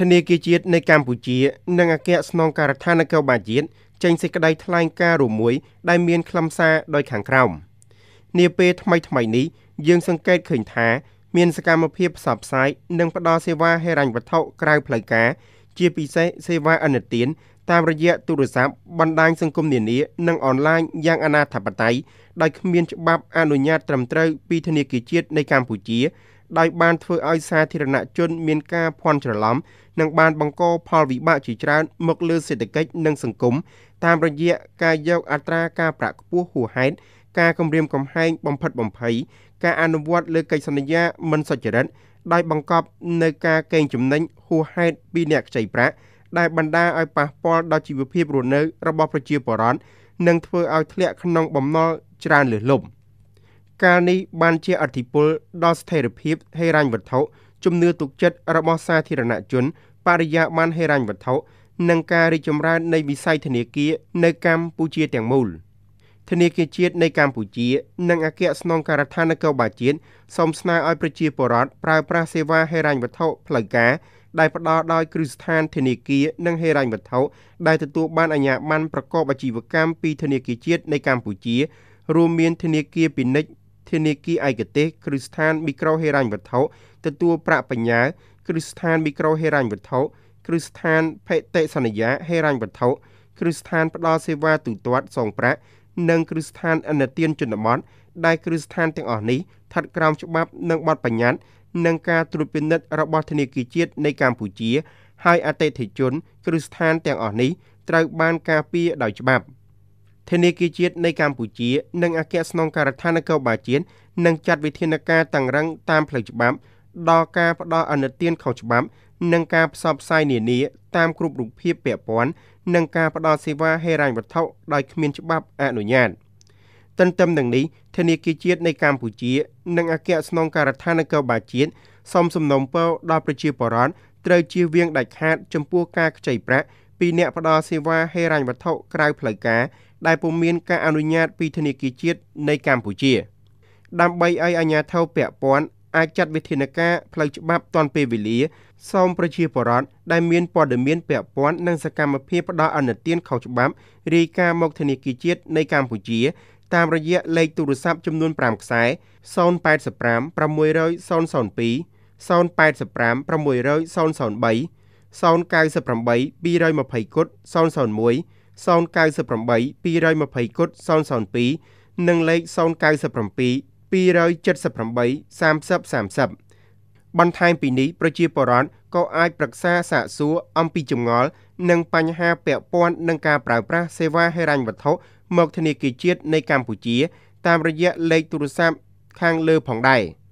ធនាគារជាតិនៃកម្ពុជានិងអគ្គស្នងការដ្ឋាននគរបាលជាតិចេញសេចក្តីថ្លែងការណ៍រួមមួយ ដែលមានខ្លឹមសារដូចខាងក្រោមនាពេលថ្មីថ្មីនេះយើងសង្កេតឃើញថាមានសកម្មភាពផ្សព្វផ្សាយនិងផ្តល់សេវាហិរញ្ញវត្ថុក្រៅផ្លូវការ ជាពិសេសសេវាអនុទាន តាមរយៈទូរស័ព្ទបណ្ដាញសង្គមនានានិងអនឡាញយ៉ាងអនាធបត័យដោយគ្មានច្បាប់អនុញ្ញាតត្រឹមត្រូវពីធនាគារជាតិនៃកម្ពុជាដោយបានធ្វើឲ្យសាធារណជនមានការភ័ន្តច្រឡំនិងបានបង្កផលវិបាកជាច្រើនមកលើសេដ្ឋកិច្ចនិងសង្គមតាមរយៈការយកអត្រាការប្រាក់ខ្ពស់ហួសហេតុការគំរាមកំហែងបំផិតបំភ័យការអនុវត្តលើកិច្ចសន្យាមិនសុចរិតដោយបង្កប់នៅការកេងចំណេញហួសហេតុពីអ្នកខ្ចីប្រាក់ដែលបណ្ដាលឲ្យប៉ះពាល់ដល់ជីវភាពរស់នៅរបស់ប្រជាពលរដ្ឋនិងធ្វើឲ្យធ្លាក់ក្នុងបំណុលច្រើនលើសលប់។ការនេះបានជាអធិពលដល់ស្ថិរភាពហេរញ្ញវត្ថុជំនឿទុកចិត្តរបស់សាធារណជន បរិយាបានហេរញ្ញវត្ថុនិងការរីកចម្រើននៃវិស័យធនាគារនៅកម្ពុជាទាំងមូលធនាគារជាតិនៃកម្ពុជានិងអគ្គស្នងការដ្ឋាននគរបាលជាតិសូមស្នើឲ្យប្រជាពលរដ្ឋប្រើប្រាស់សេវាហិរញ្ញវត្ថុផ្លូវការដែលផ្ដល់ដោយគ្រឹះស្ថានធនាគារនិងហិរញ្ញវត្ថុដែលទទួលបានអាជ្ញាប័ណ្ណប្រកបអាជីវកម្មពីធនាគារជាតិនៃកម្ពុជារួមមានធនាគារពាណិជ្ជធានាគីឯកទេសគ្រឹះស្ថានមីក្រូហិរញ្ញវត្ថុទទួលប្រាក់បញ្ញើគ្រឹះស្ថានមីក្រូហិរញ្ញវត្ថុគ្រឹះស្ថានភេតិសន្យាហិរញ្ញវត្ថុគ្រឹះស្ថានផ្ដល់សេវាទូទាត់សង ប្រាក់និងគ្រឹះស្ថាន អន្តទានជនបទដែលគ្រឹះស្ថានទាំងអស់នេះស្ថិតក្រោមច្បាប់និងបទបញ្ញត្តិនិងការត្រួតពិនិត្យរបស់ធនាគារជាតិនៃកម្ពុជា ហើយអតិថិជន គ្រឹះស្ថានទាំងអស់នេះត្រូវបាន ការពារដោយច្បាប់។ធនាគារជាតិនៃកម្ពុជានិងអគ្គស្នងការដ្ឋាននគរបាលជាតិនឹងចាត់វិធានការតឹងរ៉ឹងតាមផ្លូវច្បាប់ដល់ការផ្ដល់អនុទានខុសច្បាប់ និងការផ្សព្វផ្សាយនានាតាមគ្រប់រូបភាពពាក់ព័ន្ធនិងការផ្ដល់សេវាហិរញ្ញវត្ថុដោយគ្មានច្បាប់អនុញ្ញាតទន្ទឹមនឹងនេះធនាគារជាតិនៃកម្ពុជានិងអគ្គស្នងការដ្ឋាននគរបាលជាតិសូមសំណូមពរដល់ប្រជាពលរដ្ឋត្រូវជៀសវាងដាច់ខាតចំពោះការខ្ចីប្រាក់ពីអ្នកផ្ដល់សេវាហិរញ្ញវត្ថុក្រៅផ្លូវការដែលពុំមានការអនុញ្ញាតពីធនាគារជាតិនៃកម្ពុជា ដើម្បីឲ្យអាជ្ញាធរពាក់ព័ន្ធអាចចាត់វិធានការផ្លូវច្បាប់ទាន់ពេលវេលាសូមប្រជាពលរដ្ឋដែលមានព័ត៌មាន ពាក់ព័ន្ធនឹងសកម្មភាពផ្ដល់អនុទានខុសច្បាប់រាយការណ៍មកធនាគារជាតិនៃកម្ពុជាតាមរយៈលេខទូរស័ព្ទចំនួន5ខ្សែ085 600 002 085 600 003 098 220គុត001 098 220 002និងលេខ097 278 3030បន្ថែមពីនេះប្រជាពលរដ្ឋក៏អាចប្រឹក្សាសាកសួរអំពីចម្ងល់និងបញ្ហាពាក់ព័ន្ធនឹងការប្រើប្រាស់សេវាហិរញ្ញវត្ថុមកធនាគារជាតិនៃកម្ពុជា តាមរយៈលេខទូរស័ព្ទខាងលើផងដែរ។